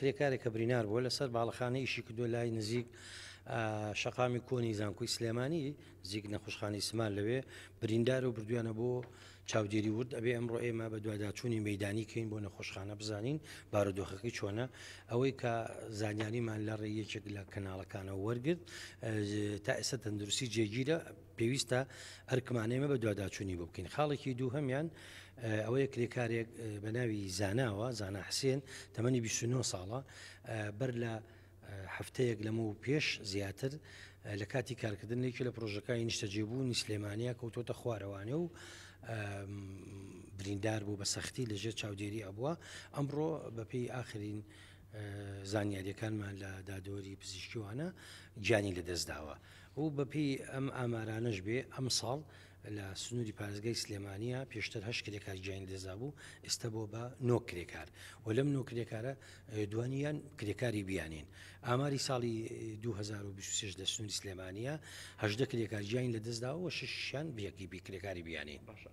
کرێکارێک کە برینار بووە لەسەر باڵخانە ئیشی کردو لای نزیک شقامی کۆنی زانکوی سلێمانی زیک نەخۆشخانی سمان لەوێ بریندار و بردویانە بۆ چاودێری ورد ئەبێ ئەمڕۆ ئێمە بە دوواداچوونی مەدانی کەین بۆ نەخۆشخانە بزانین بارودۆخەکەی چۆنە ئەوەی کە زانیاریمان لە ڕێیەکێک لە کەناڵەکانە وەرگرت تا ئێستا تەندروستی جێگیرە پێویستە ئەرکمانێمە بە دوواداچوونی بۆ بکەین خاڵێکی دوو هەمیان ئەوەیە کرێکارێک بە ناوی زاناوە زانا حسێن تەمەنی 29 ساڵە بەر لە هەفتەیەک لەمە و پێش زیاتر لە کاتی کارکردنێکی لە پرۆژەکانی نیشتەجێبوونی سلێمانیا کەوتۆتە خوارەوانێ و بریندار بوو بە سەختی لەژێر چاودێری ئەبووە ئەمڕۆ بەپی ئاخرین زانیاریەکانمان لە دادۆری پزیشکیوانە گیانی لەدەستداوە و بەپی ئەم ئامارانش بێ ئەم ساڵ لە سنووری پارێزگای سلێمانیا پێشتر هەش کرێکار گیانی دەزا بوو ئێستا بۆ بە نۆ کرێکار و لەم نۆ کرێکارە دوانیان کرێکاری بیانین ئاماری ساڵی 2026 لە سنووری سلێمانیاهدە کرێکار گیانی لەدەستدا و ششیان بەکی بیکرێکاری بیانین باشە